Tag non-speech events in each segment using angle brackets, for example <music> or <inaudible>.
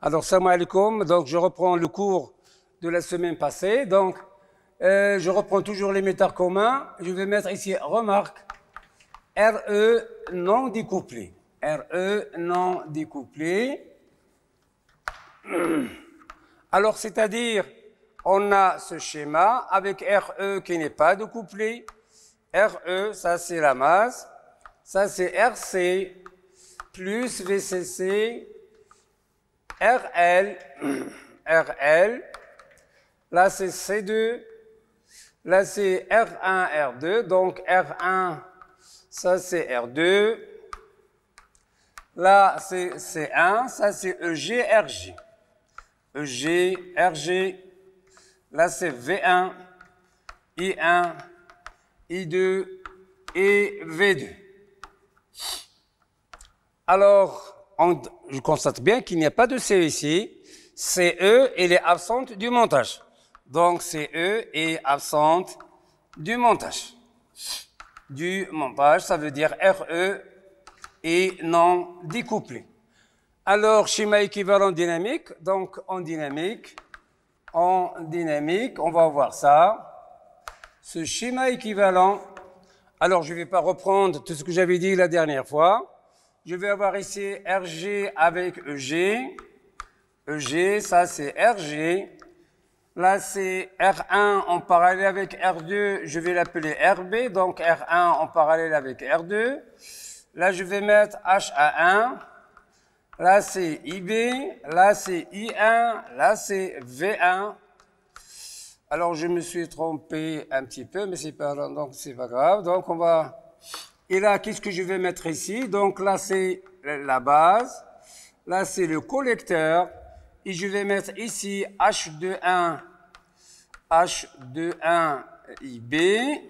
Alors, salam alaikum. Donc, je reprends le cours de la semaine passée. Donc, euh, je reprends toujours les méthodes communs. Je vais mettre ici remarque RE non découplé. RE non découplé. <clears throat> Alors, c'est-à-dire, on a ce schéma avec RE qui n'est pas découplé. RE, ça c'est la masse. Ça c'est RC plus VCC RL, RL, <clears throat> là c'est C2, là c'est R1, R2, donc R1, ça c'est R2, là c'est C1, ça c'est EG, RG, EG, RG, là c'est V1, I1, I2 et V2. Alors, je constate bien qu'il n'y a pas de C ici. CE, elle est absente du montage. Donc CE est absente du montage. Du montage, ça veut dire RE est non découplé. Alors, schéma équivalent dynamique. Donc, en dynamique, en dynamique, on va voir ça. Ce schéma équivalent. Alors, je ne vais pas reprendre tout ce que j'avais dit la dernière fois je vais avoir ici RG avec EG. EG, ça c'est RG. Là, c'est R1 en parallèle avec R2, je vais l'appeler RB, donc R1 en parallèle avec R2. Là, je vais mettre HA1. Là, c'est IB. Là, c'est I1. Là, c'est V1. Alors, je me suis trompé un petit peu, mais c'est pas, donc c'est pas grave. Donc, on va et là, qu'est-ce que je vais mettre ici Donc là, c'est la base. Là, c'est le collecteur. Et je vais mettre ici H21, H21IB.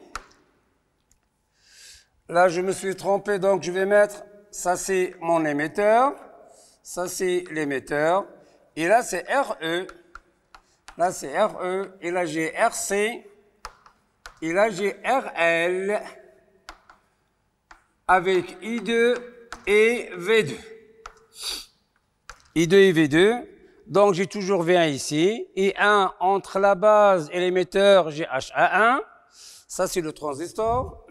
Là, je me suis trompé, donc je vais mettre, ça c'est mon émetteur, ça c'est l'émetteur, et là c'est RE, là c'est RE, et là j'ai RC, et là j'ai RL avec I2 et V2. I2 et V2. Donc j'ai toujours V1 ici. i 1 entre la base et l'émetteur, j'ai HA1. Ça, c'est le transistor.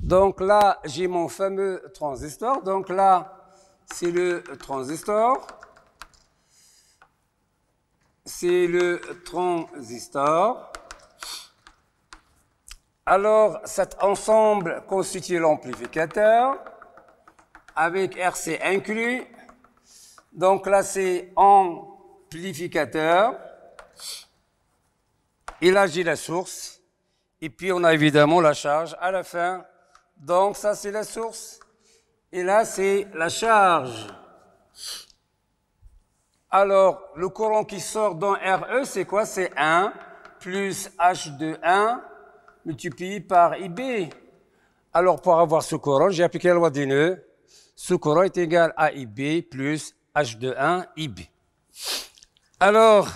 Donc là, j'ai mon fameux transistor. Donc là, c'est le transistor. C'est le transistor. Alors, cet ensemble constitue l'amplificateur avec RC inclus. Donc là, c'est amplificateur. Il agit la source. Et puis, on a évidemment la charge à la fin. Donc, ça, c'est la source. Et là, c'est la charge. Alors, le courant qui sort dans RE, c'est quoi C'est 1 plus H 21 multiplié par IB. Alors, pour avoir ce courant, j'ai appliqué la loi des nœuds. Ce courant est égal à IB plus H 21 IB. Alors,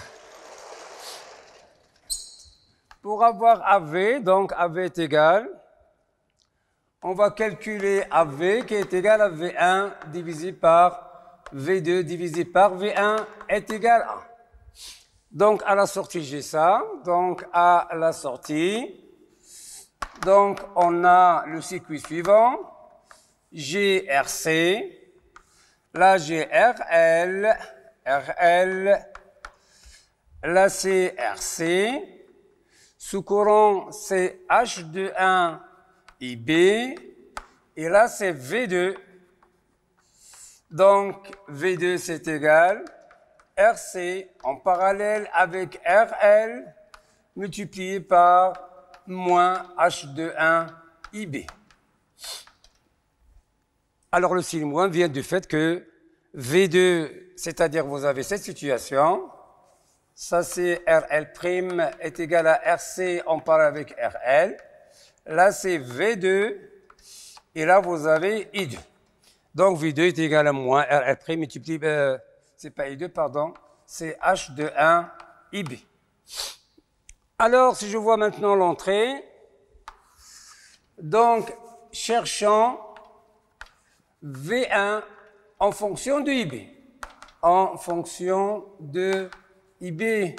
pour avoir AV, donc AV est égal, on va calculer AV qui est égal à V1 divisé par V2 divisé par V1 est égal à. Donc à la sortie, j'ai ça. Donc à la sortie, donc, on a le circuit suivant. GRC. Là, GRL, RL. RL. Là, c'est RC. Sous courant, c'est H21 IB. Et là, c'est V2. Donc, V2, c'est égal RC en parallèle avec RL multiplié par moins H21IB. Alors le signe moins vient du fait que V2, c'est-à-dire vous avez cette situation, ça c'est RL' est égal à RC, on parle avec RL. Là c'est V2, et là vous avez I2. Donc V2 est égal à moins RL' euh, c'est pas I2, pardon, c'est H21IB. Alors, si je vois maintenant l'entrée, donc cherchant V1 en fonction de IB, en fonction de IB.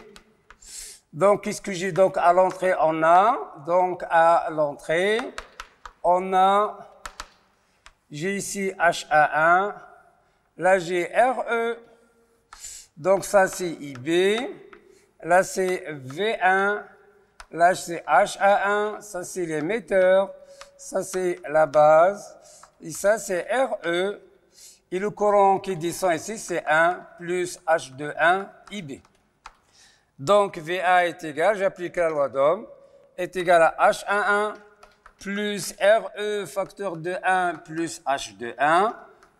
Donc, qu'est-ce que j'ai donc à l'entrée On a, donc à l'entrée, on a, j'ai ici HA1, là j'ai RE, donc ça c'est IB, Là, c'est V1. Là, c'est h 1 Ça, c'est l'émetteur. Ça, c'est la base. Et ça, c'est RE. Et le courant qui descend ici, c'est 1 plus H21 IB. Donc, VA est égal, j'applique la loi d'Ohm, est égal à H11 plus RE facteur de 1 plus H21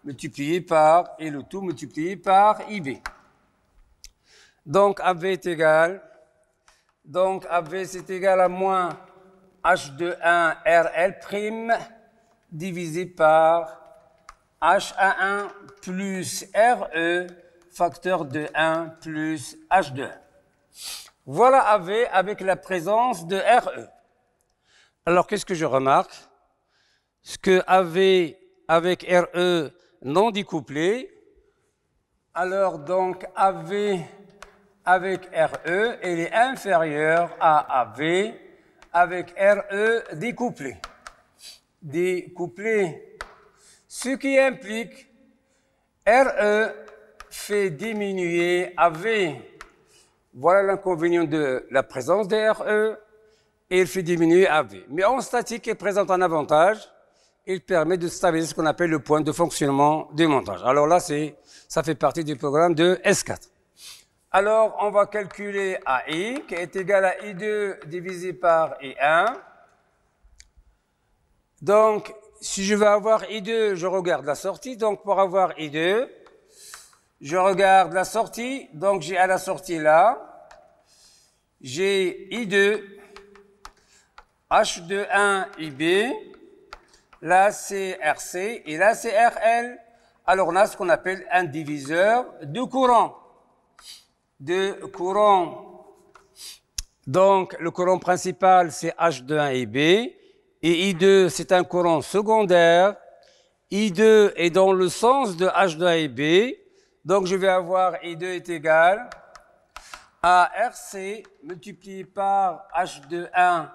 multiplié par, et le tout multiplié par IB. Donc AV est égal. Donc Av c'est égal à moins H 21 RL divisé par h11 plus RE facteur de 1 plus H 2 Voilà AV avec la présence de RE. Alors qu'est-ce que je remarque Ce que AV avec RE non découplé, alors donc AV avec RE, elle est inférieure à AV, avec RE découplé. Découplé. Ce qui implique RE fait diminuer AV. Voilà l'inconvénient de la présence de RE et il fait diminuer AV. Mais en statique, il présente un avantage. Il permet de stabiliser ce qu'on appelle le point de fonctionnement du montage. Alors là, ça fait partie du programme de S4. Alors, on va calculer AI, qui est égal à I2 divisé par I1. Donc, si je veux avoir I2, je regarde la sortie. Donc, pour avoir I2, je regarde la sortie. Donc, j'ai à la sortie là, j'ai I2, H21 IB, là c'est RC et là c'est RL. Alors, on a ce qu'on appelle un diviseur de courant de courant. Donc, le courant principal, c'est h 21 et B, et I2, c'est un courant secondaire. I2 est dans le sens de H2 et B, donc je vais avoir I2 est égal à RC multiplié par H21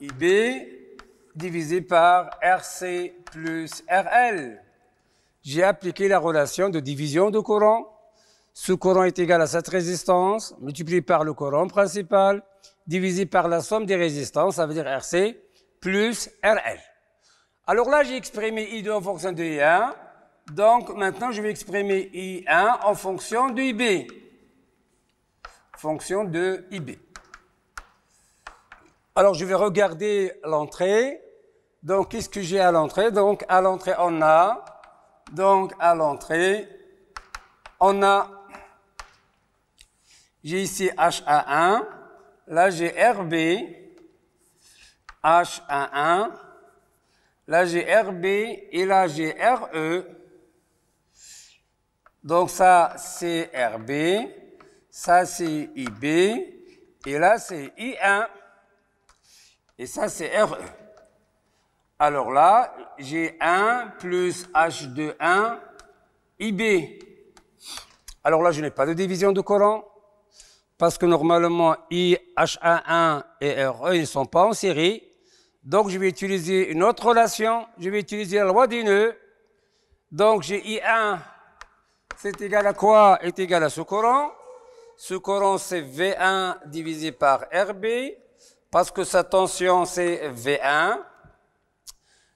et B divisé par RC plus RL. J'ai appliqué la relation de division de courant ce courant est égal à cette résistance, multiplié par le courant principal, divisé par la somme des résistances, ça veut dire RC, plus RL. Alors là, j'ai exprimé I2 en fonction de I1. Donc maintenant, je vais exprimer I1 en fonction de IB. Fonction de IB. Alors, je vais regarder l'entrée. Donc, qu'est-ce que j'ai à l'entrée Donc, à l'entrée, on a... Donc, à l'entrée, on a j'ai ici HA1. Là, j'ai RB. HA1. Là, j'ai RB et là, j'ai RE. Donc, ça, c'est RB. Ça, c'est IB. Et là, c'est I1. Et ça, c'est RE. Alors là, j'ai 1 plus H 21 1 IB. Alors là, je n'ai pas de division de courant parce que normalement I, h 1 et r e, ils ne sont pas en série. Donc je vais utiliser une autre relation, je vais utiliser la loi des nœuds. Donc j'ai I1, c'est égal à quoi Est égal à ce courant. Ce courant c'est V1 divisé par RB, parce que sa tension c'est V1.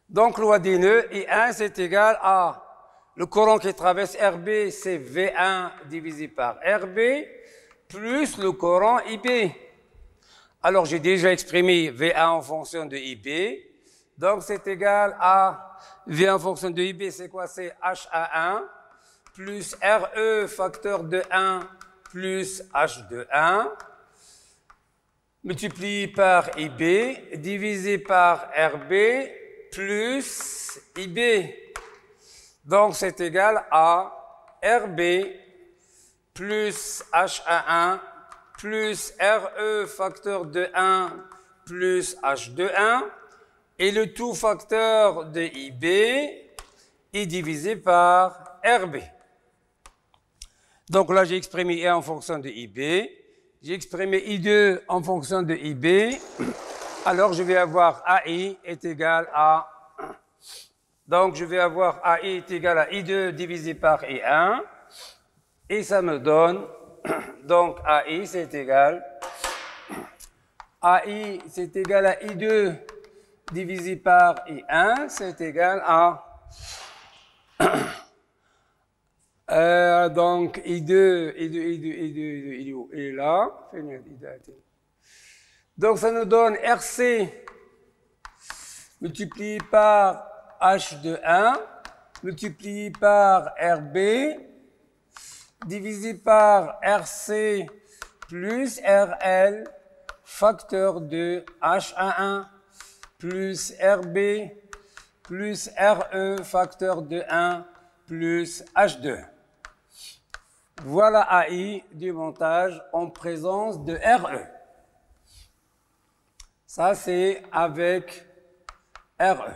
Donc loi des nœuds, I1 c'est égal à le courant qui traverse RB, c'est V1 divisé par RB plus le courant IB. Alors j'ai déjà exprimé V1 en fonction de IB. donc c'est égal à v en fonction de IB, c'est quoi C'est HA1 plus RE facteur de 1 plus H de 1 multiplié par IB divisé par RB plus IB. Donc c'est égal à RB plus h 1 plus RE facteur de 1 plus H21 et le tout facteur de IB est divisé par RB. Donc là, j'ai exprimé i en fonction de IB, j'ai exprimé I2 en fonction de IB, <coughs> alors je vais avoir AI est égal à... Donc je vais avoir AI est égal à I2 divisé par I1, et ça me donne, <clears throat> donc AI c'est égal, AI c'est égal à I2 divisé par I1, c'est égal à, <clears throat> euh, donc I2, I2, I2, I2, I2, il là, donc ça nous donne RC multiplié par H de 1 multiplié par RB divisé par RC plus RL facteur de H11 plus RB plus RE facteur de 1 plus H2. Voilà AI du montage en présence de RE. Ça, c'est avec RE.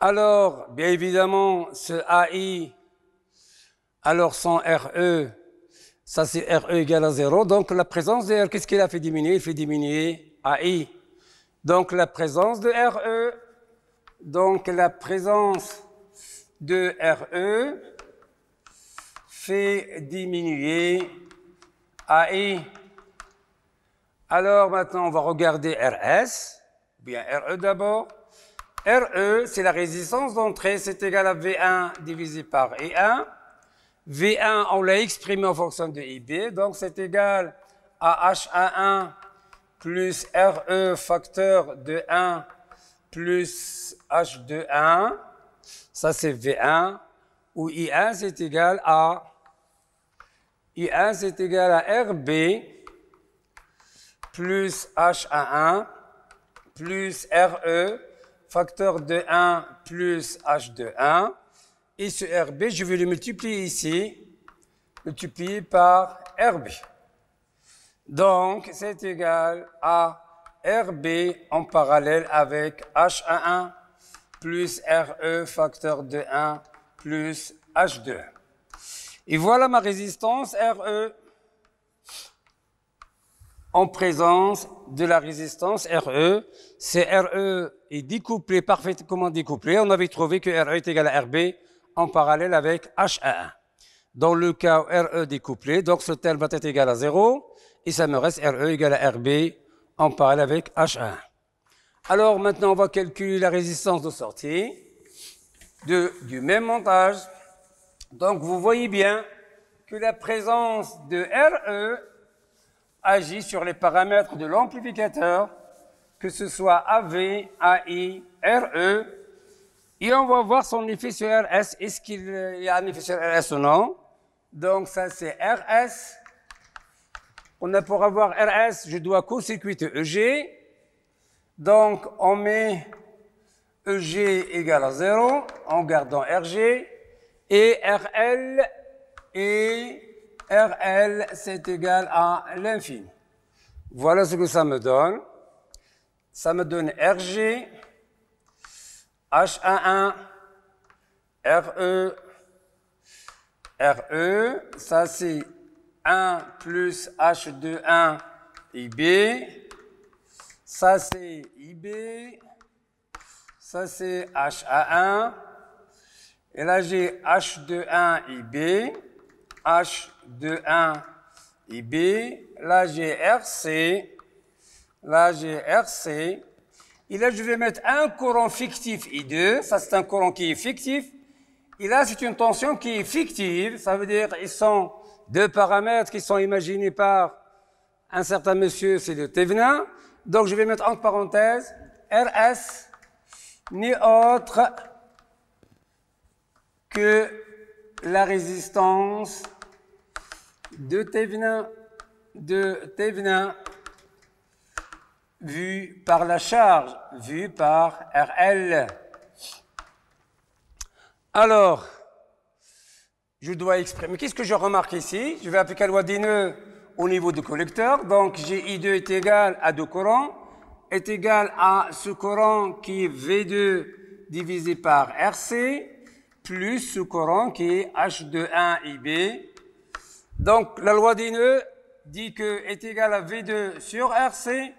Alors, bien évidemment, ce AI alors sans RE, ça c'est RE égale à 0. Donc la présence de R, qu'est-ce qu'il a fait diminuer Il fait diminuer AI. Donc la présence de RE, donc la présence de RE fait diminuer AI. Alors maintenant, on va regarder RS, bien RE d'abord. RE, c'est la résistance d'entrée, c'est égal à V1 divisé par E1. V1, on l'a exprimé en fonction de IB, donc c'est égal à H11 plus RE facteur de 1 plus H21, ça c'est V1, où I1 c'est égal à I1 c'est égal à RB plus H11 plus RE facteur de 1 plus H21 et ce RB, je vais le multiplier ici, multiplié par RB. Donc, c'est égal à RB en parallèle avec H11 plus RE facteur de 1 plus H2. Et voilà ma résistance RE en présence de la résistance RE. C'est RE est découplé, parfaitement découplé. On avait trouvé que RE est égal à RB en parallèle avec H1. Dans le cas RE découplé, donc ce terme va être égal à 0, et ça me reste RE égal à RB en parallèle avec H1. Alors maintenant, on va calculer la résistance de sortie de, du même montage. Donc vous voyez bien que la présence de RE agit sur les paramètres de l'amplificateur, que ce soit AV, AI, RE, et on va voir son effet sur RS. Est-ce qu'il euh, y a un effet sur RS ou non Donc ça c'est RS. On a pour avoir RS, je dois co-circuiter EG. Donc on met EG égale à 0 en gardant RG. Et RL et RL c'est égal à l'infini. Voilà ce que ça me donne. Ça me donne RG h 1 RE, RE, ça c'est 1 plus h 1, IB, ça c'est IB, ça c'est HA1, et là j'ai h 1, IB, h 1, IB, là j'ai RC, là j'ai RC, et là, je vais mettre un courant fictif I2, ça c'est un courant qui est fictif. Et là, c'est une tension qui est fictive, ça veut dire ils sont deux paramètres qui sont imaginés par un certain monsieur, c'est le Thévenin. Donc je vais mettre entre parenthèses RS ni autre que la résistance de Thévenin, de Thévenin vu par la charge, vu par RL. Alors, je dois exprimer. Qu'est-ce que je remarque ici Je vais appliquer la loi des nœuds au niveau du collecteur. Donc, GI2 est égal à deux courants, est égal à ce courant qui est V2 divisé par RC, plus ce courant qui est H21IB. Donc, la loi des nœuds dit que est égal à V2 sur RC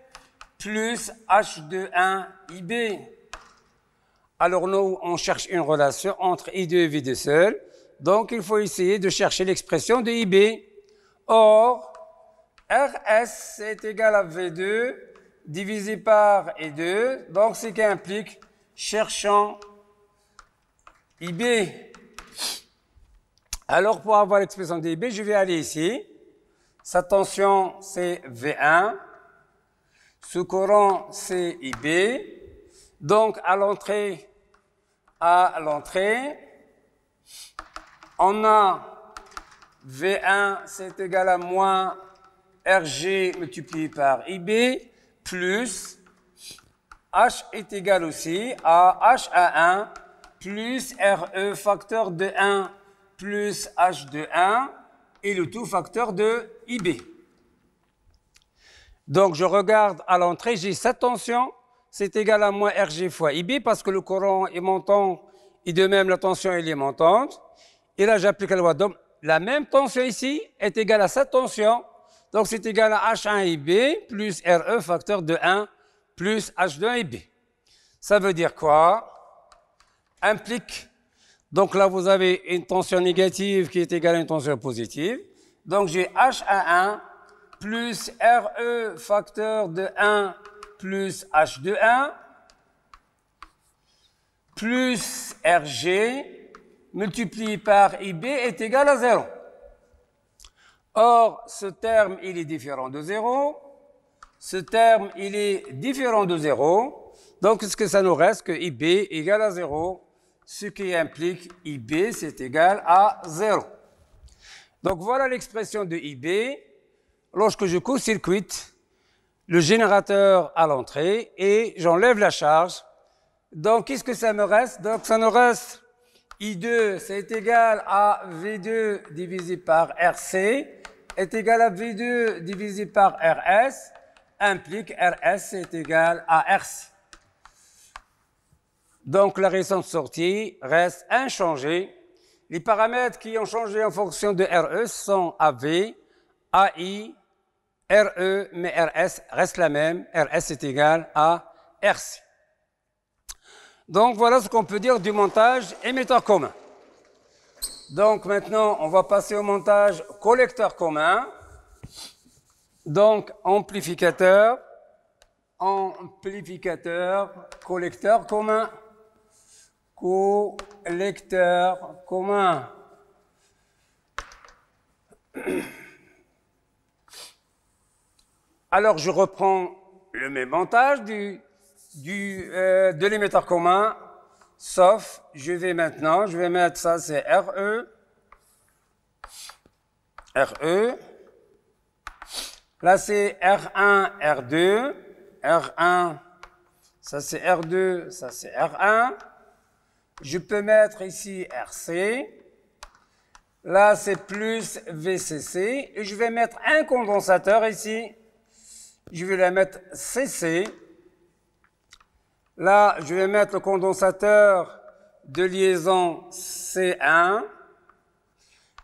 plus H21IB. Alors nous, on cherche une relation entre I2 et V2 seul. Donc il faut essayer de chercher l'expression de IB. Or, RS est égal à V2 divisé par I2. Donc ce qui implique cherchant IB. Alors pour avoir l'expression de IB, je vais aller ici. Sa tension, c'est V1 ce courant c'est IB, Donc à l'entrée, à l'entrée, on a V1 c'est égal à moins RG multiplié par IB plus H est égal aussi à H 1 plus RE facteur de 1 plus H de 1 et le tout facteur de IB. Donc je regarde à l'entrée, j'ai cette tension, c'est égal à moins RG fois IB parce que le courant est montant et de même la tension est montante. Et là j'applique la loi d'homme. La même tension ici est égale à cette tension. Donc c'est égal à H1 IB plus RE facteur de 1 plus H2 IB. Ça veut dire quoi Implique. Donc là vous avez une tension négative qui est égale à une tension positive. Donc j'ai H11 1 plus RE facteur de 1 plus H de 1 plus RG multiplié par IB est égal à 0. Or, ce terme, il est différent de 0. Ce terme, il est différent de 0. Donc, ce que ça nous reste que IB égal à 0, ce qui implique IB, c'est égal à 0. Donc, voilà l'expression de IB lorsque je co circuite le générateur à l'entrée et j'enlève la charge. Donc, qu'est-ce que ça me reste Donc, ça nous reste I2, c'est égal à V2 divisé par RC, est égal à V2 divisé par RS, implique RS est égal à RC. Donc, la récente sortie reste inchangée. Les paramètres qui ont changé en fonction de RE sont AV, AI, RE, mais RS reste la même. RS est égal à RC. Donc voilà ce qu'on peut dire du montage émetteur commun. Donc maintenant, on va passer au montage collecteur commun. Donc amplificateur, amplificateur, collecteur commun, collecteur commun. Alors je reprends le même montage euh, de l'émetteur commun, sauf je vais maintenant, je vais mettre ça, c'est RE, RE, là c'est R1, R2, R1, ça c'est R2, ça c'est R1, je peux mettre ici RC, là c'est plus VCC, et je vais mettre un condensateur ici, je vais la mettre CC. Là, je vais mettre le condensateur de liaison C1.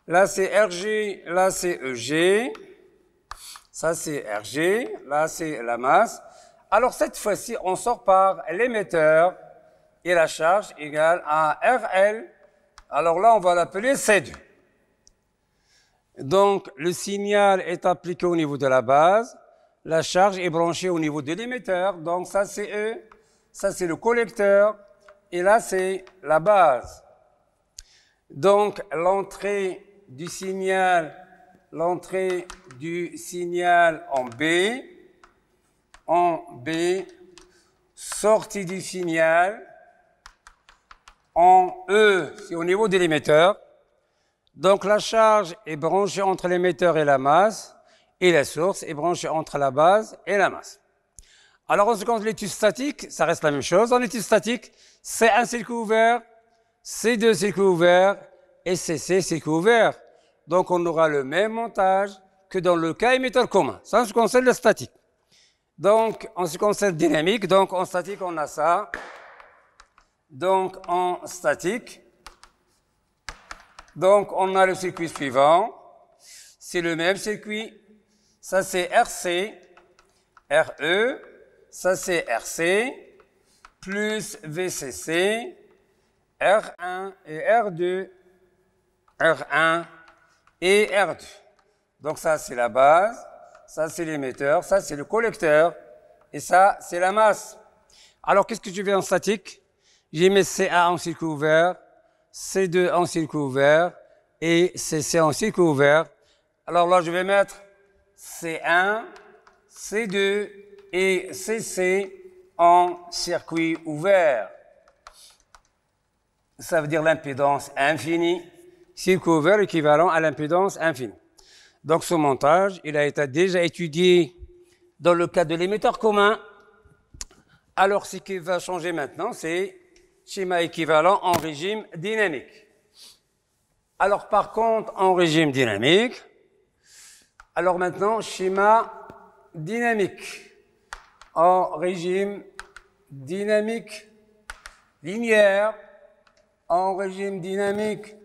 Là, c'est RG, là, c'est EG. Ça, c'est RG. Là, c'est la masse. Alors, cette fois-ci, on sort par l'émetteur et la charge égale à RL. Alors là, on va l'appeler C2. Donc, le signal est appliqué au niveau de la base. La charge est branchée au niveau de l'émetteur. Donc ça, c'est E. Ça, c'est le collecteur. Et là, c'est la base. Donc l'entrée du signal, l'entrée du signal en B, en B, sortie du signal en E, c'est au niveau de l'émetteur. Donc la charge est branchée entre l'émetteur et la masse et la source est branchée entre la base et la masse. Alors en ce qui concerne l'étude statique, ça reste la même chose. En étude statique, c'est un circuit ouvert, c'est deux circuits ouverts et c'est ces circuits ouverts. Donc on aura le même montage que dans le cas émetteur commun. Ça en ce qui concerne la statique. Donc en ce qui concerne dynamique, donc en statique on a ça. Donc en statique, donc on a le circuit suivant. C'est le même circuit ça, c'est RC, RE, ça, c'est RC, plus VCC, R1 et R2, R1 et R2. Donc ça, c'est la base, ça, c'est l'émetteur, ça, c'est le collecteur, et ça, c'est la masse. Alors, qu'est-ce que je fais en statique J'ai mis CA en circuit ouvert, C2 en circuit ouvert, et CC en circuit ouvert. Alors là, je vais mettre C1, C2 et CC en circuit ouvert. Ça veut dire l'impédance infinie. Circuit ouvert équivalent à l'impédance infinie. Donc ce montage, il a été déjà étudié dans le cas de l'émetteur commun. Alors ce qui va changer maintenant, c'est schéma équivalent en régime dynamique. Alors par contre, en régime dynamique, alors maintenant, schéma dynamique en régime dynamique linéaire, en régime dynamique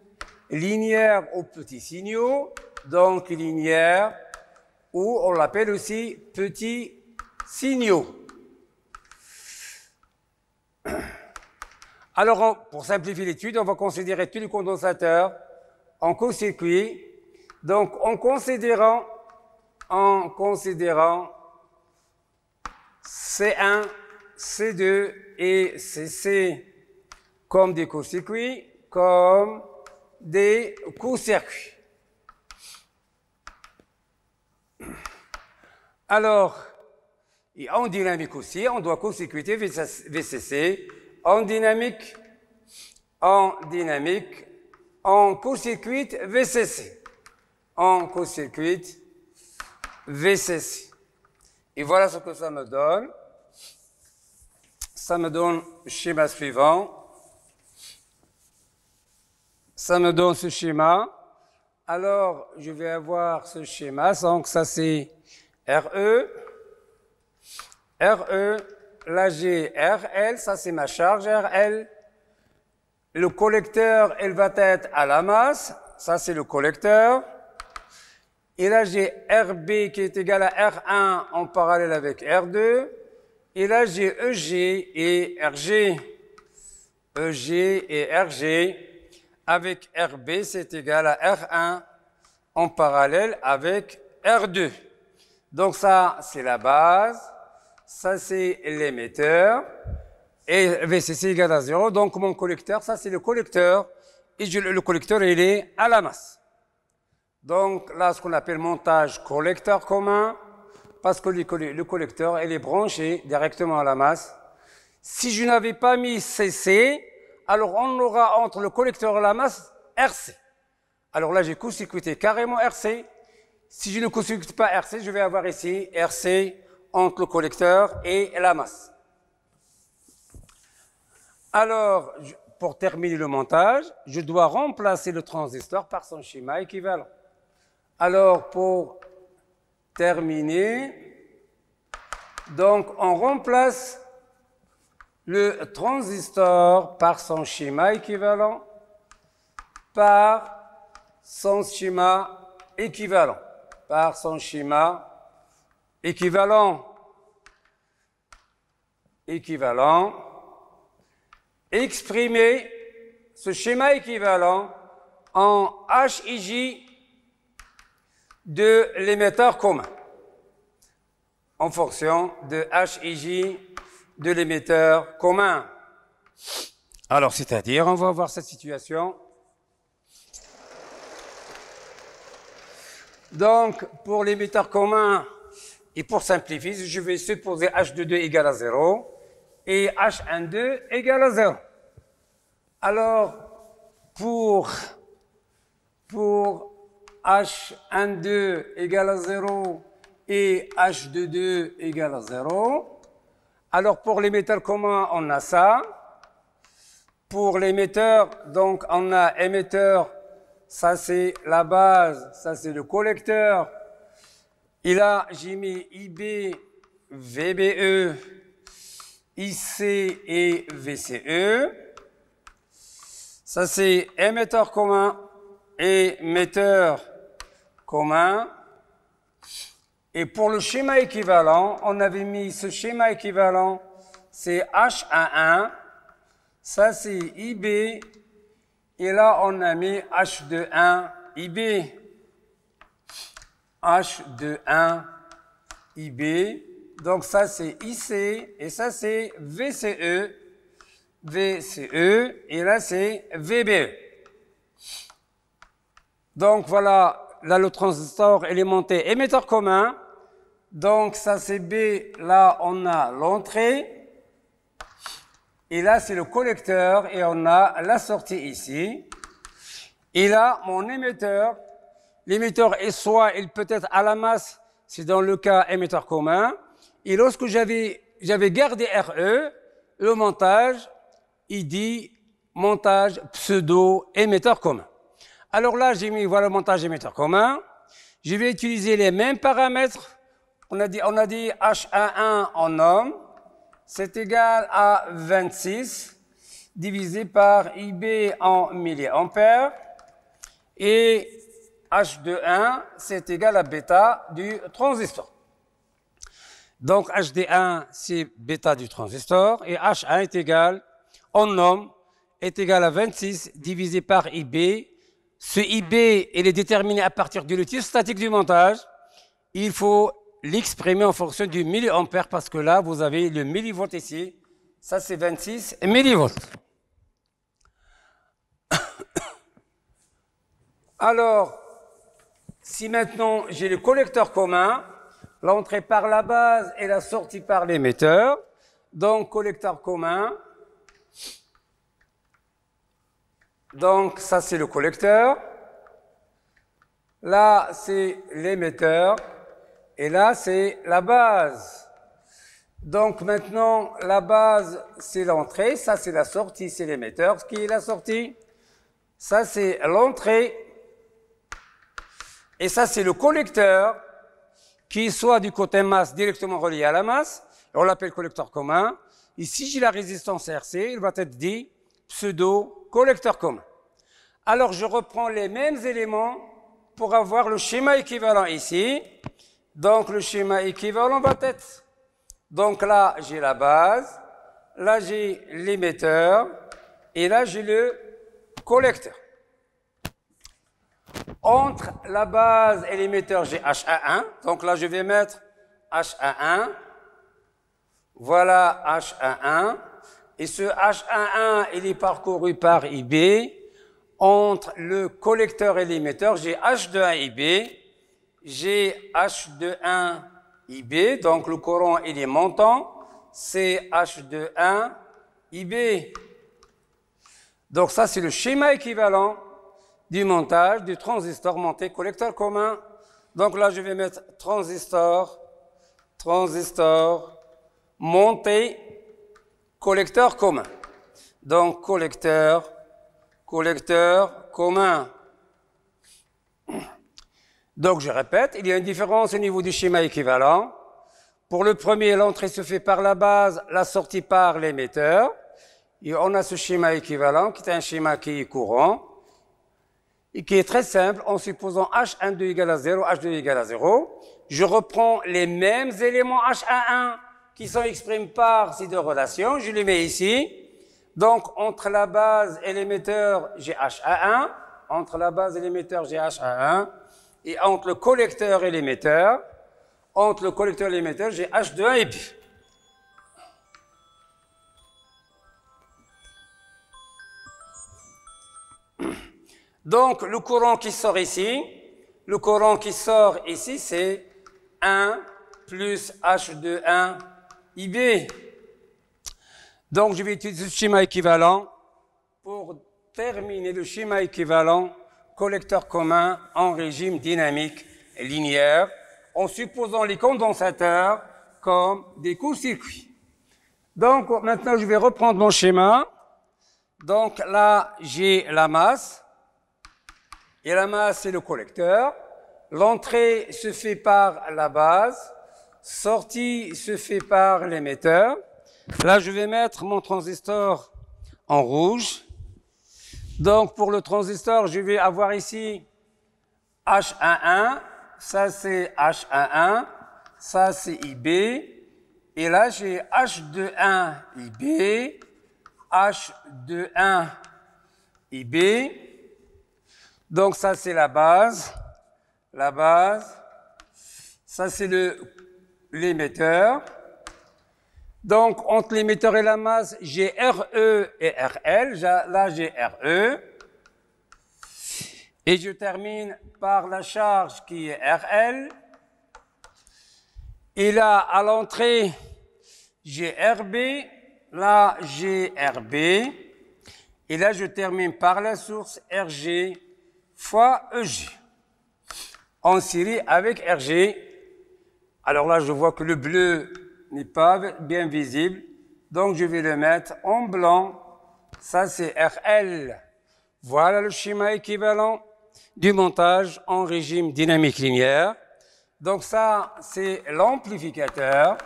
linéaire aux petits signaux, donc linéaire, ou on l'appelle aussi petits signaux. <coughs> Alors, pour simplifier l'étude, on va considérer tous les condensateurs en co-circuit. Donc, en considérant en considérant C1, C2 et CC comme des co circuits comme des co circuits Alors, en dynamique aussi, on doit co circuiter VCC en dynamique, en dynamique, en co circuit VCC, en co circuit VCC. Et voilà ce que ça me donne. Ça me donne le schéma suivant. Ça me donne ce schéma. Alors, je vais avoir ce schéma. Donc, ça, c'est RE. RE, là, j'ai RL. Ça, c'est ma charge RL. Le collecteur, elle va être à la masse. Ça, c'est le collecteur. Et là, j'ai RB qui est égal à R1 en parallèle avec R2. E et là, j'ai EG et RG. EG et RG avec RB, c'est égal à R1 en parallèle avec R2. Donc ça, c'est la base. Ça, c'est l'émetteur. Et VCC égal à 0. Donc mon collecteur, ça, c'est le collecteur. Et le collecteur, il est à la masse. Donc là, ce qu'on appelle montage collecteur commun, parce que le collecteur, il est branché directement à la masse. Si je n'avais pas mis CC, alors on aura entre le collecteur et la masse RC. Alors là, j'ai court-circuité carrément RC. Si je ne court pas RC, je vais avoir ici RC entre le collecteur et la masse. Alors, pour terminer le montage, je dois remplacer le transistor par son schéma équivalent. Alors pour terminer, donc on remplace le transistor par son schéma équivalent par son schéma équivalent par son schéma équivalent équivalent exprimer ce schéma équivalent en HIJ de l'émetteur commun en fonction de J de l'émetteur commun. Alors, c'est-à-dire, on va voir cette situation. Donc, pour l'émetteur commun, et pour simplifier, je vais supposer H22 égale à 0 et H12 égale à 0. Alors, pour, pour H12 égale à 0 et H22 égale à 0. Alors pour l'émetteur commun on a ça. Pour l'émetteur, donc on a émetteur, ça c'est la base, ça c'est le collecteur. Et là, j'ai mis IB, VBE, IC et VCE. Ça c'est émetteur commun, émetteur commun. Et pour le schéma équivalent, on avait mis ce schéma équivalent, c'est h 11 ça c'est IB, et là on a mis H21 IB. H21 IB. Donc ça c'est IC et ça c'est VCE. VCE et là c'est VBE. Donc voilà là, le transistor élémenté émetteur commun. Donc, ça, c'est B. Là, on a l'entrée. Et là, c'est le collecteur. Et on a la sortie ici. Et là, mon émetteur. L'émetteur est soit, il peut être à la masse, c'est dans le cas émetteur commun. Et lorsque j'avais, j'avais gardé RE, le montage, il dit montage pseudo émetteur commun. Alors là, j'ai mis, voilà montage émetteur commun. Je vais utiliser les mêmes paramètres. On a dit, on a dit H11 en ohm, C'est égal à 26 divisé par IB en milliampères. Et H21, c'est égal à bêta du transistor. Donc HD1, c'est bêta du transistor. Et H1 est égal, en ohm, est égal à 26 divisé par IB ce IB, il est déterminé à partir du outil statique du montage. Il faut l'exprimer en fonction du milliampère parce que là, vous avez le millivolt ici. Ça, c'est 26 millivolts. <coughs> Alors, si maintenant j'ai le collecteur commun, l'entrée par la base et la sortie par l'émetteur, donc collecteur commun, Donc ça c'est le collecteur. Là c'est l'émetteur. Et là c'est la base. Donc maintenant la base c'est l'entrée, ça c'est la sortie, c'est l'émetteur qui est la sortie. Ça c'est l'entrée. Et ça c'est le collecteur qui soit du côté masse directement relié à la masse. On l'appelle collecteur commun. Ici j'ai la résistance RC, il va être dit pseudo collecteur commun. Alors je reprends les mêmes éléments pour avoir le schéma équivalent ici. Donc le schéma équivalent va être. Donc là, j'ai la base, là j'ai l'émetteur, et là j'ai le collecteur. Entre la base et l'émetteur, j'ai h 1 Donc là, je vais mettre h 1 Voilà h 1 et ce H11, il est parcouru par IB. Entre le collecteur et l'émetteur, j'ai H21IB, j'ai H21IB, donc le courant, il est montant, c'est H21IB. Donc ça, c'est le schéma équivalent du montage du transistor monté collecteur commun. Donc là, je vais mettre transistor, transistor, monté collecteur commun. Donc collecteur, collecteur commun. Donc je répète, il y a une différence au niveau du schéma équivalent. Pour le premier, l'entrée se fait par la base, la sortie par l'émetteur. Et on a ce schéma équivalent qui est un schéma qui est courant et qui est très simple en supposant H12 égale à 0, H2 égale à 0. Je reprends les mêmes éléments H11 qui sont exprimés par ces deux relations. Je les mets ici. Donc, entre la base et l'émetteur, j'ai HA1. Entre la base et l'émetteur, j'ai HA1. Et entre le collecteur et l'émetteur, entre le collecteur et l'émetteur, j'ai H2 et Donc, le courant qui sort ici, le courant qui sort ici, c'est 1 plus H21 IB. Donc je vais utiliser ce schéma équivalent pour terminer le schéma équivalent collecteur commun en régime dynamique linéaire en supposant les condensateurs comme des coups circuits Donc maintenant je vais reprendre mon schéma. Donc là j'ai la masse et la masse c'est le collecteur. L'entrée se fait par la base Sortie se fait par l'émetteur. Là, je vais mettre mon transistor en rouge. Donc, pour le transistor, je vais avoir ici H11. Ça, c'est H11. Ça, c'est IB. Et là, j'ai H21 IB. H21 IB. Donc, ça, c'est la base. La base. Ça, c'est le l'émetteur. Donc, entre l'émetteur et la masse, j'ai RE et RL. Là, j'ai RE. Et je termine par la charge qui est RL. Et là, à l'entrée, j'ai RB. Là, j'ai RB. Et là, je termine par la source RG fois EG. En série avec RG alors là, je vois que le bleu n'est pas bien visible. Donc, je vais le mettre en blanc. Ça, c'est RL. Voilà le schéma équivalent du montage en régime dynamique linéaire. Donc ça, c'est l'amplificateur.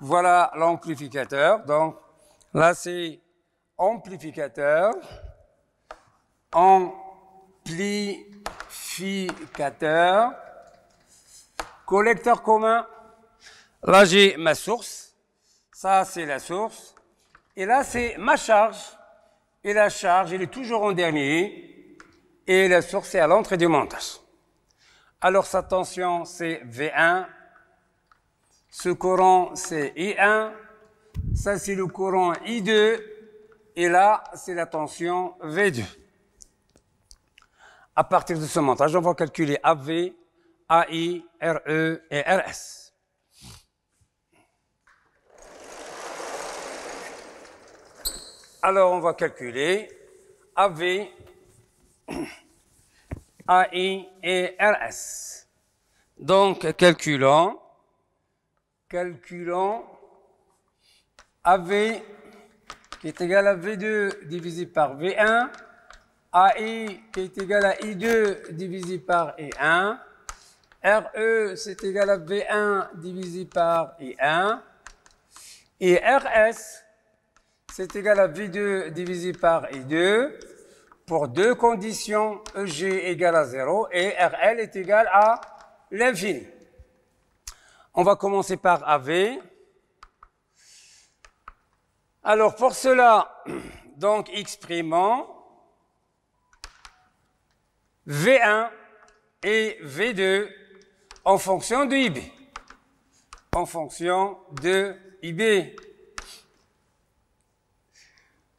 Voilà l'amplificateur. Donc là, c'est amplificateur. Amplificateur. Collecteur commun. Là, j'ai ma source. Ça, c'est la source. Et là, c'est ma charge. Et la charge, elle est toujours en dernier. Et la source est à l'entrée du montage. Alors, sa tension, c'est V1. Ce courant, c'est I1. Ça, c'est le courant I2. Et là, c'est la tension V2. À partir de ce montage, on va calculer AV R, E et S. Alors on va calculer AV, AI <clears throat> et RS. Donc calculons, calculons AV qui est égal à V2 divisé par V1, AI qui est égal à I2 divisé par e 1 RE, c'est égal à V1 divisé par I1. Et RS, c'est égal à V2 divisé par I2 pour deux conditions, EG égal à 0 et RL est égal à l'infini. On va commencer par AV. Alors pour cela, <clears throat> donc exprimons V1 et V2 en fonction de IB. En fonction de IB.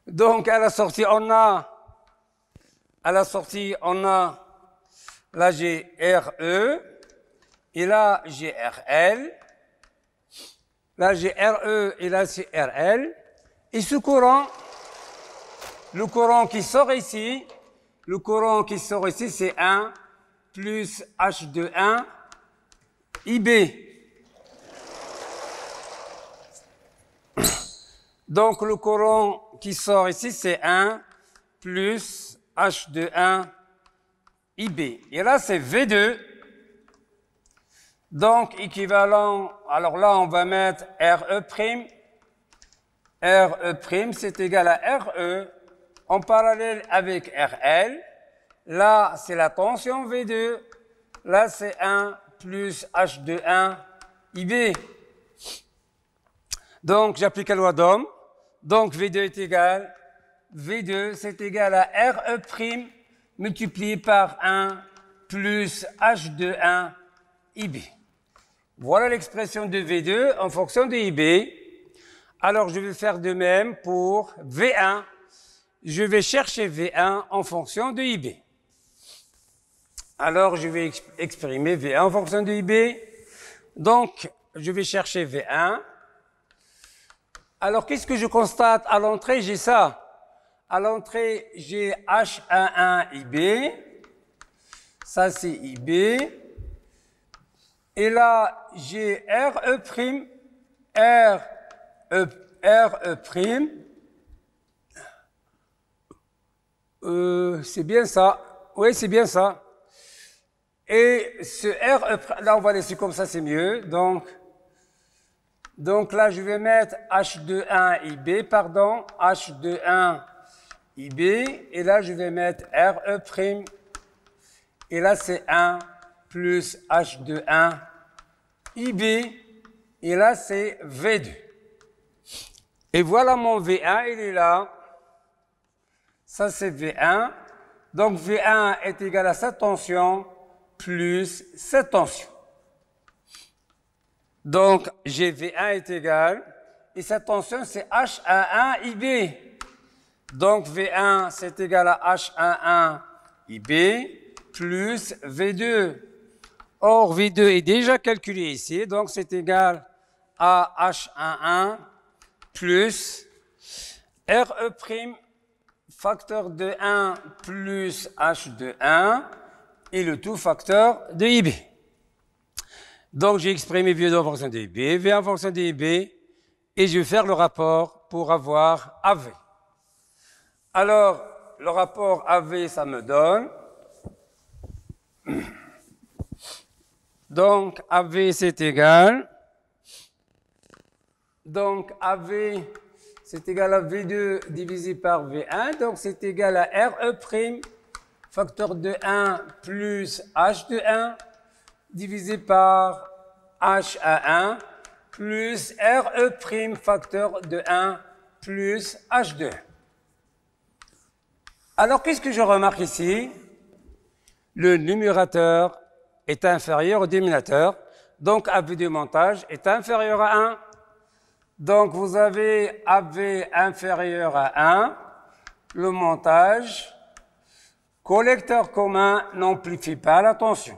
Donc à la sortie, on a, à la sortie, on a la GRE et la GRL, la GRE et la CRL. Et ce courant, le courant qui sort ici, le courant qui sort ici, c'est 1 plus H 21 IB. Donc le courant qui sort ici, c'est 1 plus H 21 IB. Et là, c'est V2. Donc équivalent, alors là, on va mettre RE'. E RE', c'est égal à RE en parallèle avec RL. Là, c'est la tension V2. Là, c'est 1 plus H 21 IB. Donc, j'applique la loi d'Ohm. Donc, V2 est égal, V2, c'est égal à RE' multiplié par 1 plus H 21 IB. Voilà l'expression de V2 en fonction de IB. Alors, je vais faire de même pour V1. Je vais chercher V1 en fonction de IB alors je vais exprimer V1 en fonction de IB. Donc, je vais chercher V1. Alors, qu'est-ce que je constate À l'entrée, j'ai ça. À l'entrée, j'ai H11IB. Ça, c'est IB. Et là, j'ai RE', e RE, e euh, c'est bien ça. Oui, c'est bien ça. Et ce R, e là on va laisser comme ça, c'est mieux. Donc, donc là je vais mettre H21IB, pardon, H21IB, et là je vais mettre RE', et là c'est 1 plus H21IB, et là c'est V2. Et voilà mon V1, il est là. Ça c'est V1. Donc V1 est égal à cette tension plus cette tension. Donc, GV1 est égal, et cette tension, c'est H11IB. Donc, V1, c'est égal à H11IB plus V2. Or, V2 est déjà calculé ici, donc c'est égal à H11 plus RE' facteur de 1 plus H 21 et le tout facteur de IB. Donc j'ai exprimé V2 en fonction de IB, v en fonction de IB, et je vais faire le rapport pour avoir AV. Alors, le rapport AV, ça me donne... Donc, AV, c'est égal... Donc, AV, c'est égal à V2 divisé par V1, donc c'est égal à RE' facteur de 1 plus h de 1 divisé par h à 1 plus RE prime facteur de 1 plus H2. Alors, qu'est-ce que je remarque ici Le numérateur est inférieur au dénominateur, donc av de montage est inférieur à 1. Donc, vous avez av inférieur à 1, le montage Collecteur commun n'amplifie pas la tension.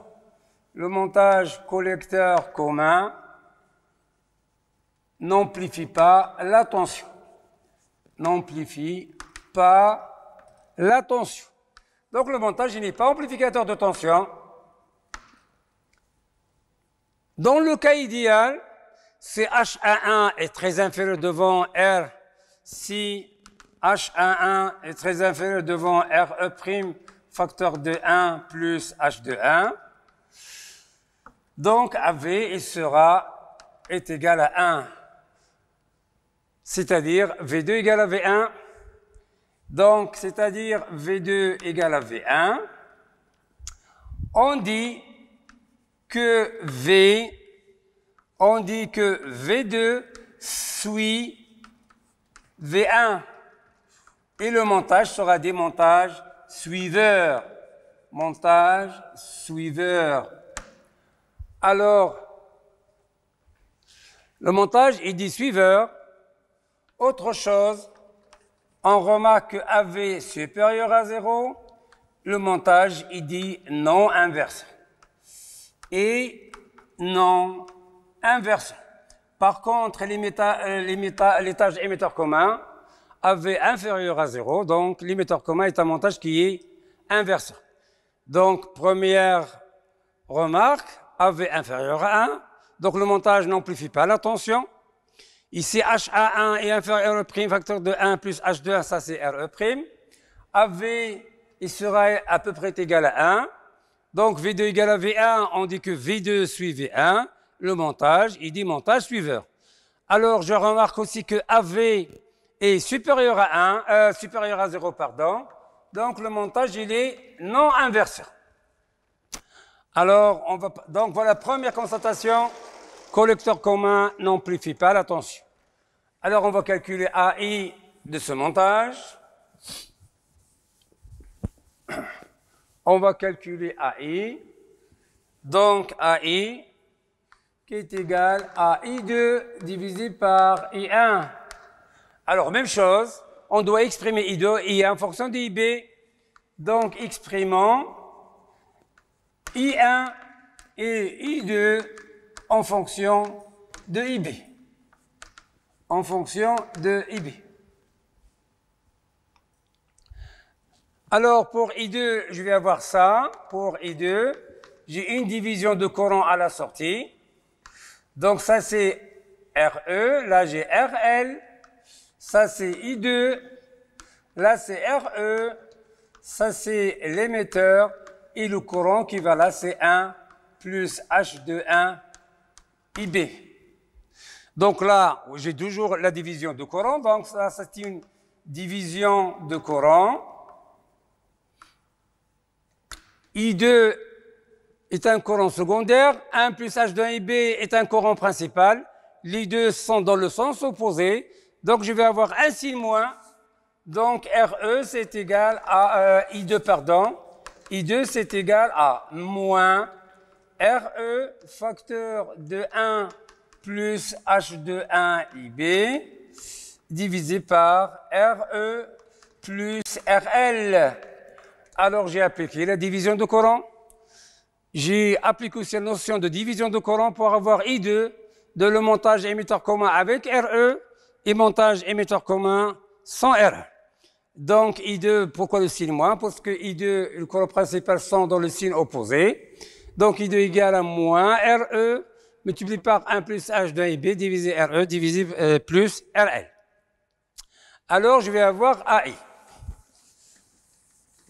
Le montage collecteur commun n'amplifie pas la tension. N'amplifie pas la tension. Donc le montage, n'est pas amplificateur de tension. Dans le cas idéal, si H11 est très inférieur devant R, si H11 est très inférieur devant RE', facteur de 1 plus h de 1. Donc AV, il sera, est égal à 1. C'est-à-dire V2 égal à V1. Donc, c'est-à-dire V2 égal à V1. On dit que V, on dit que V2 suit V1. Et le montage sera des montages suiveur. Montage, suiveur. Alors, le montage, il dit suiveur. Autre chose, on remarque que AV supérieur à 0, le montage, il dit non inverse. Et non inverse. Par contre, l'étage euh, émetteur commun, AV inférieur à 0. Donc, l'émetteur commun est un montage qui est inversé. Donc, première remarque, AV inférieur à 1. Donc, le montage n'amplifie pas la tension. Ici, HA1 est inférieur à prime, facteur de 1 plus H2, ça c'est RE'. AV, il sera à peu près égal à 1. Donc, V2 égale à V1, on dit que V2 suit V1. Le montage, il dit montage suiveur. Alors, je remarque aussi que AV est supérieur à 1, euh, supérieur à 0, pardon. Donc le montage, il est non inverseur. Alors, on va, donc voilà, première constatation, collecteur commun n'amplifie pas l'attention. Alors on va calculer AI de ce montage. On va calculer AI. Donc AI qui est égal à I2 divisé par I1. Alors, même chose, on doit exprimer I 2 I 1 en fonction de IB. Donc, exprimons I1 et I2 en fonction de IB. En fonction de IB. Alors, pour I2, je vais avoir ça. Pour I2, j'ai une division de courant à la sortie. Donc, ça, c'est RE. Là, j'ai RL ça c'est I2, là c'est RE, ça c'est l'émetteur, et le courant qui va là c'est 1 plus H21 IB. Donc là, j'ai toujours la division de courant, donc ça c'est une division de courant. I2 est un courant secondaire, 1 plus H2 IB est un courant principal. Les deux sont dans le sens opposé. Donc je vais avoir un signe moins. Donc RE, c'est égal à euh, I2, pardon. I2, c'est égal à moins RE facteur de 1 plus H 21 IB divisé par RE plus RL. Alors j'ai appliqué la division de courant. J'ai appliqué aussi la notion de division de courant pour avoir I2 de le montage émetteur commun avec RE et montage émetteur commun sans R. Donc I2, pourquoi le signe moins Parce que I2, le courant principal sont dans le signe opposé. Donc I2 égale à moins RE multiplié par 1 plus H de IB divisé RE divisé euh, plus RL. Alors je vais avoir AI.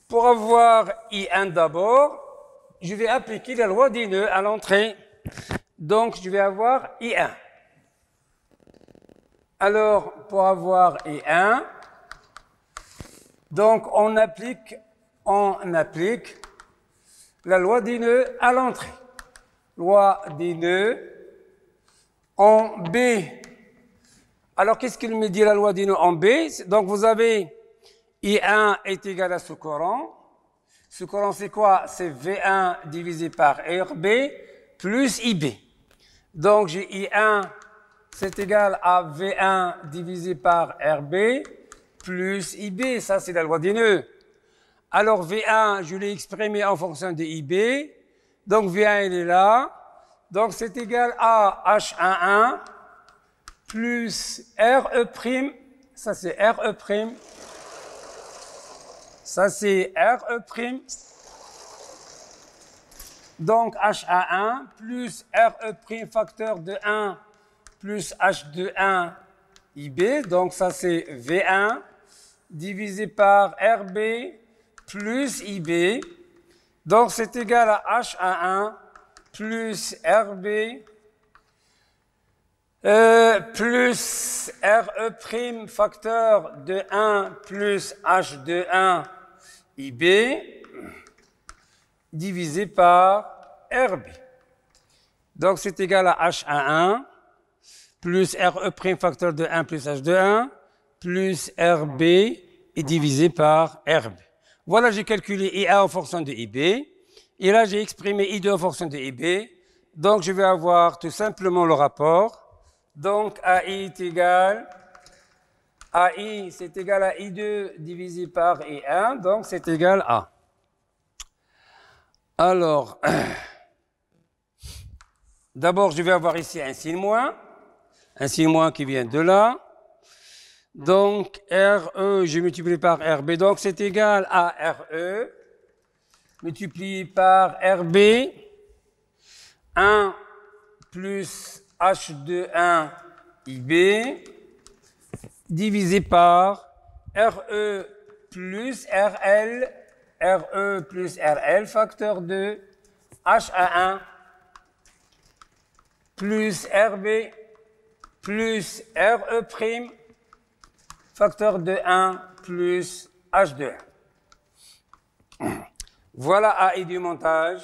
Pour avoir I1 d'abord, je vais appliquer la loi des nœuds à l'entrée. Donc je vais avoir I1. Alors, pour avoir i 1, donc on applique, on applique la loi des nœuds à l'entrée. Loi des nœuds en B. Alors, qu'est-ce qu'il me dit la loi des nœuds en B Donc, vous avez I1 est égal à ce courant. Ce courant, c'est quoi C'est V1 divisé par RB plus IB. Donc, j'ai I1 c'est égal à V1 divisé par RB plus IB. Ça, c'est la loi des nœuds. Alors V1, je l'ai exprimé en fonction de IB. Donc V1, il est là. Donc c'est égal à H11 plus RE'. Ça, c'est RE'. Ça, c'est RE'. Donc h 11 plus RE' facteur de 1 plus H21 IB, donc ça c'est V1, divisé par RB plus IB, donc c'est égal à H11 plus RB euh, plus RE' facteur de 1 plus H21 IB divisé par RB. Donc c'est égal à H11 plus RE' facteur de 1 plus H de 1 plus RB est divisé par RB. Voilà, j'ai calculé IA en fonction de IB. Et là, j'ai exprimé I2 en fonction de IB. Donc, je vais avoir tout simplement le rapport. Donc, AI est égal c'est égal à I2 divisé par I1, donc c'est égal à. Alors, <clears throat> d'abord, je vais avoir ici un signe moins un 6 moins qui vient de là. Donc RE, je multiplie par RB, donc c'est égal à RE multiplié par RB, 1 plus H21 IB, divisé par RE plus RL, RE plus RL, facteur 2, H1 plus RB plus RE', facteur de 1 plus H2. Voilà AI du montage.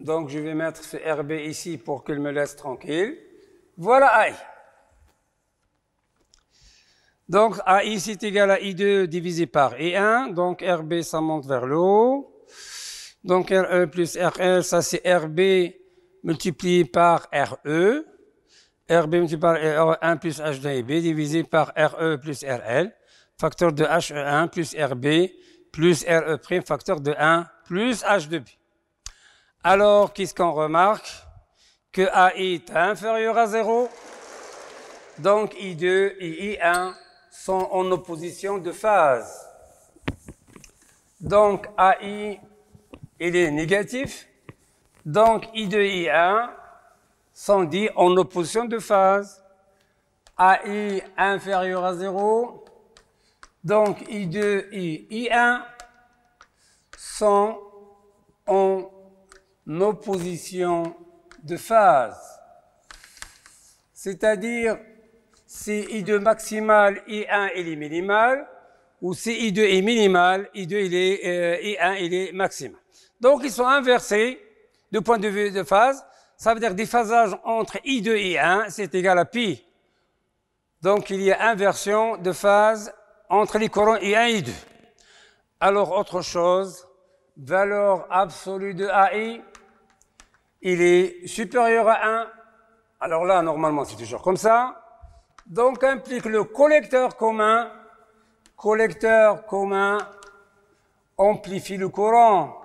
Donc je vais mettre ce RB ici pour qu'il me laisse tranquille. Voilà AI. Donc AI c'est égal à I2 divisé par e 1 Donc RB ça monte vers le haut. Donc RE plus RL ça c'est RB multiplié par RE, RB multiplié par RE1 e plus H2B divisé par RE plus RL, facteur de HE1 plus RB plus RE', facteur de 1 plus H2B. Alors, qu'est-ce qu'on remarque Que AI est inférieur à 0, donc I2 et I1 sont en opposition de phase. Donc AI, il est négatif, donc I2, I1 sont dits en opposition de phase. AI inférieur à 0. Donc I2, I, I1 sont en opposition de phase. C'est-à-dire si I2 maximal, I1 est minimal, ou si I2 est minimal, I2 il est, euh, I1 est maximal. Donc ils sont inversés de point de vue de phase, ça veut dire déphasage entre I2 et 1, c'est égal à pi. Donc il y a inversion de phase entre les courants I1 et I2. Alors autre chose, valeur absolue de AI, il est supérieur à 1. Alors là, normalement, c'est toujours comme ça. Donc implique le collecteur commun, collecteur commun amplifie le courant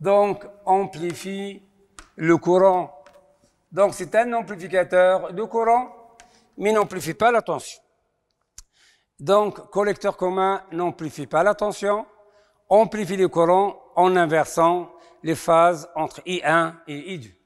donc amplifie le courant. Donc c'est un amplificateur de courant, mais n'amplifie pas la tension. Donc collecteur commun n'amplifie pas la tension, amplifie le courant en inversant les phases entre I1 et I2.